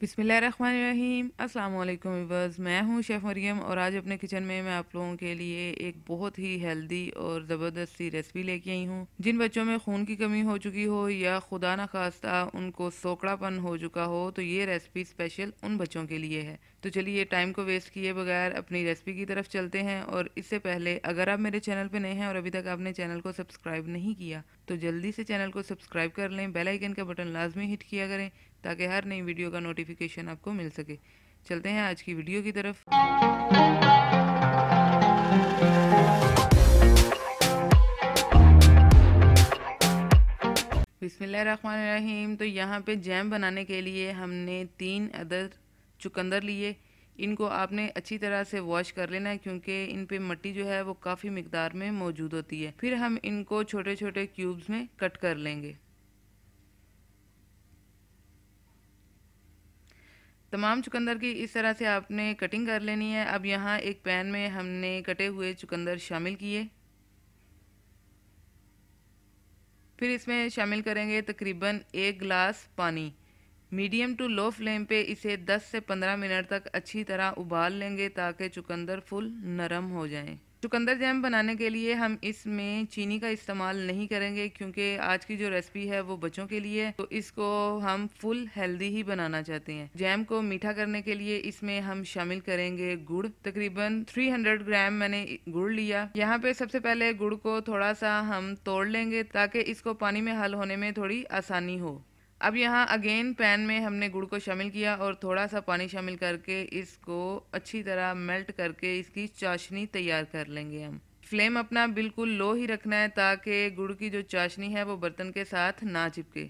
बिसमीम अल्लाम वीवर्स मैं हूं शेफ़ मरियम और आज अपने किचन में मैं आप लोगों के लिए एक बहुत ही हेल्दी और ज़बरदस्त सी रेसिपी लेके आई हूं जिन बच्चों में खून की कमी हो चुकी हो या खुदा न खास्ता उनको सोकड़ापन हो चुका हो तो ये रेसिपी स्पेशल उन बच्चों के लिए है तो चलिए टाइम को वेस्ट किए बगैर अपनी रेसिपी की तरफ चलते हैं और इससे पहले अगर आप मेरे चैनल पर नए हैं और अभी तक आपने चैनल को सब्सक्राइब नहीं किया तो जल्दी से चैनल को सब्सक्राइब कर लें बेल आइकन का बटन लाजमी हिट किया करें ताकि हर नई वीडियो का नोटिफिकेशन आपको मिल सके चलते हैं आज की वीडियो की तरफ बिसमीम तो यहाँ पे जैम बनाने के लिए हमने तीन अदर चुकंदर लिए इनको आपने अच्छी तरह से वॉश कर लेना है क्योंकि इन पे मट्टी जो है वो काफ़ी मकदार में मौजूद होती है फिर हम इनको छोटे छोटे क्यूब्स में कट कर लेंगे तमाम चुकंदर की इस तरह से आपने कटिंग कर लेनी है अब यहाँ एक पैन में हमने कटे हुए चुकंदर शामिल किए फिर इसमें शामिल करेंगे तकरीबन एक गिलास पानी मीडियम टू लो फ्लेम पे इसे 10 से 15 मिनट तक अच्छी तरह उबाल लेंगे ताकि चुकंदर फुल नरम हो जाए चुकंदर जैम बनाने के लिए हम इसमें चीनी का इस्तेमाल नहीं करेंगे क्योंकि आज की जो रेसिपी है वो बच्चों के लिए है तो इसको हम फुल हेल्दी ही बनाना चाहते हैं जैम को मीठा करने के लिए इसमें हम शामिल करेंगे गुड़ तकरीबन 300 ग्राम मैंने गुड़ लिया यहाँ पे सबसे पहले गुड़ को थोड़ा सा हम तोड़ लेंगे ताकि इसको पानी में हल होने में थोड़ी आसानी हो अब यहाँ अगेन पैन में हमने गुड़ को शामिल किया और थोड़ा सा पानी शामिल करके इसको अच्छी तरह मेल्ट करके इसकी चाशनी तैयार कर लेंगे हम फ्लेम अपना बिल्कुल लो ही रखना है ताकि गुड़ की जो चाशनी है वो बर्तन के साथ ना चिपके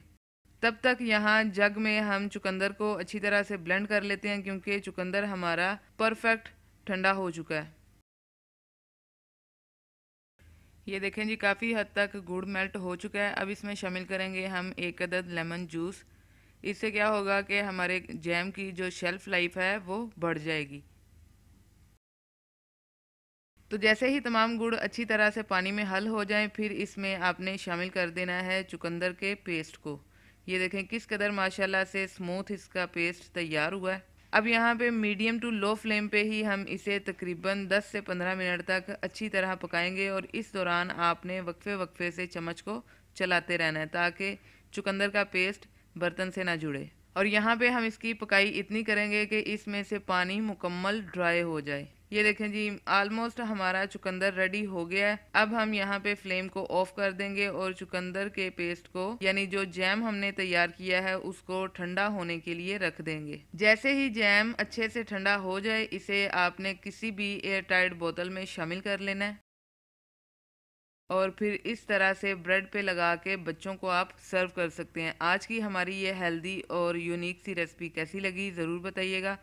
तब तक यहाँ जग में हम चुकंदर को अच्छी तरह से ब्लेंड कर लेते हैं क्योंकि चुकंदर हमारा परफेक्ट ठंडा हो चुका है ये देखें जी काफ़ी हद तक गुड़ मेल्ट हो चुका है अब इसमें शामिल करेंगे हम एक अदद लेमन जूस इससे क्या होगा कि हमारे जैम की जो शेल्फ़ लाइफ है वो बढ़ जाएगी तो जैसे ही तमाम गुड़ अच्छी तरह से पानी में हल हो जाए फिर इसमें आपने शामिल कर देना है चुकंदर के पेस्ट को ये देखें किस कदर माशाल्लाह से स्मूथ इसका पेस्ट तैयार हुआ है अब यहाँ पे मीडियम टू लो फ्लेम पे ही हम इसे तकरीबन 10 से 15 मिनट तक अच्छी तरह पकाएंगे और इस दौरान आपने वक्फे वक्फे से चम्मच को चलाते रहना है ताकि चुकंदर का पेस्ट बर्तन से ना जुड़े और यहाँ पे हम इसकी पकाई इतनी करेंगे कि इसमें से पानी मुकम्मल ड्राई हो जाए ये देखें जी ऑलमोस्ट हमारा चुकंदर रेडी हो गया है अब हम यहाँ पे फ्लेम को ऑफ कर देंगे और चुकंदर के पेस्ट को यानी जो जैम हमने तैयार किया है उसको ठंडा होने के लिए रख देंगे जैसे ही जैम अच्छे से ठंडा हो जाए इसे आपने किसी भी एयर टाइट बोतल में शामिल कर लेना है और फिर इस तरह से ब्रेड पे लगा के बच्चों को आप सर्व कर सकते हैं आज की हमारी ये हेल्दी और यूनिक सी रेसिपी कैसी लगी ज़रूर बताइएगा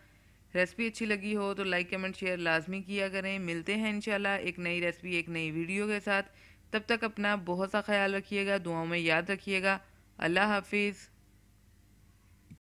रेसिपी अच्छी लगी हो तो लाइक कमेंट शेयर लाजमी किया करें मिलते हैं इनशाला एक नई रेसिपी एक नई वीडियो के साथ तब तक अपना बहुत सा ख्याल रखिएगा दुआओं में याद रखिएगा अल्लाह हाफिज़